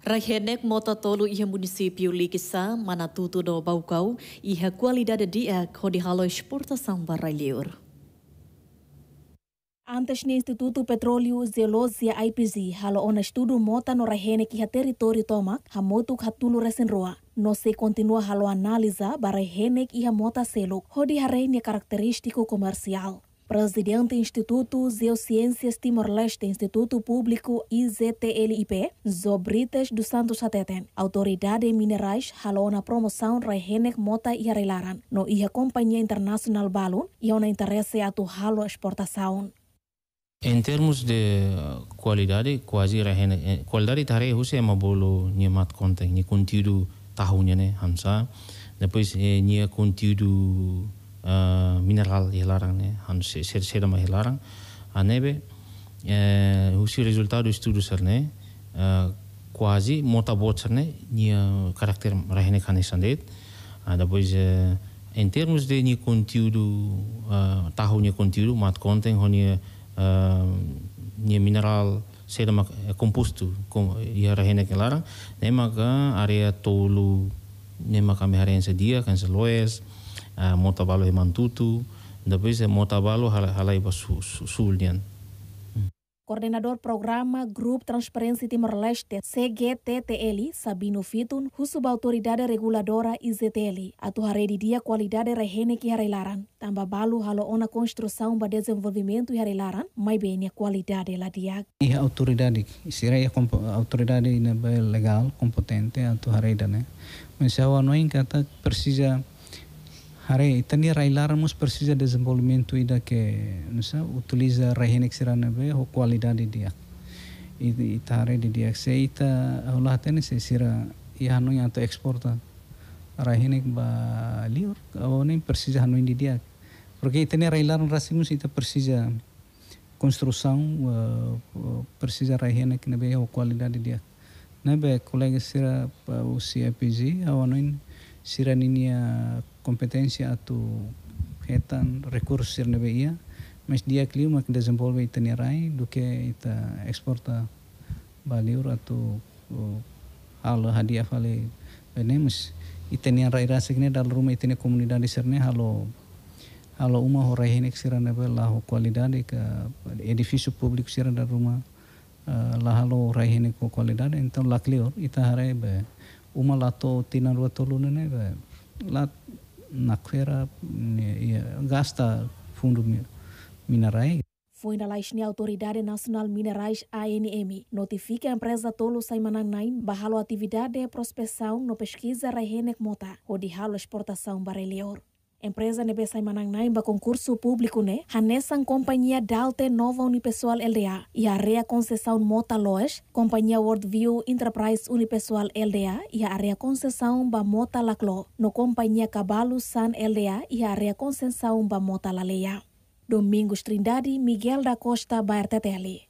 Rahenek mota tolu iha município Likisa, tutu do Baucau, iha qualidade de dia kodihalo sambar barralheur. Antes ni Institutu Petróleo Zelozia IPZ halo ona estudo mota no rahene ki ha território tomak hamotu hatulu resin No se kontinua halo analisa barrehenek iha mota seluk hodi harene karakteristiku komersial. presidente Instituto Geociências Timor-Leste, Instituto Público IZTLIP, Zobritas dos Santos Sateten. Autoridade Minerais halona na promoção Rehenek Mota e Arelaran, no e a Companhia Internacional Balun, e ao é interesse tu halo exportação. Em termos de qualidade, quase Rehenek, eh, qualidade tare huse é uma bolo, nem é mat contém, nem é conteúdo tahunha, né, hamsa. Depois, eh, nem conteúdo... Uh, mineral hilarang nih, han se ser ser ma hilarang anebe eh usi resultado estudo ser ne e, quasi mota bocher ne ni karakter rahene khane sandet ada boys e, en termos de ni conteúdo tahu ni conteúdo mat konteng, honi e, nih mineral ser ma composto com ia rahene kelarang ne maga area tolu nema kami harian sedia kan seloes uh, eh, mota balo e mantutu da pese mota balo halai sulian. sulnian Koordinator Programa Group Transparencia Timor-Leste, (CGTTLI) Sabino Fitun, husub autoridade reguladora hari atu dia qualidade rehene hari laran tambah balu halo ona construção ba desenvolvimento laran mai nya a qualidade Iya E a autoridade, seria a autoridade legal, competente, atau hari né? Mas se kata persija Hare, itani railarmos precisa de desenvolvimento ida ke, nusa, sei, utiliza rehenexirana be ho qualidade dia. E itare di dia se ita olah tene se sira ihanu yang to exporta rehenek ba liur, o nem precisa hanu indi dia. Porque itani railarmos racimos ita persija construção uh, persija rehenek nebe ho qualidade dia. Nebe colega sira usia CIPG, a siraninia kompetensia atu hetan rekurs sirnebe ia mas dia kliumak da zempolbe ita nirai duke ita eksporta baliur atau halo hadiah vale benemus ita nirai rasa kini dal rumah ita komunidade sirne halo halo uma ho rehenek sirnebe laho kualidad ka edifisio publik sirne dal rumah eh, la halo rehenek kualidade então lakliur ita harebe uma lá to tina rua tolu né vai lá na queira né, gasta fundo minerais foi na laixne Autoridade Nacional Minerais ANM. Notifica a empresa Tolo Saimanan Nain bahalo atividade de prospecção no pesquisa Rehenek Mota, ou de halo exportação barelheiro. Empresa nebesa manangnai ba concurso público né, hanesan companhia Dalte Nova Unipessoal LDA e a área concessão Mota Loes, companhia Worldview Enterprise Unipessoal LDA e a área concessão ba Mota Laclo, no companhia Cabalo San LDA e a área concessão ba Mota Laleia. Domingos Trindade, Miguel da Costa, Bairteteli.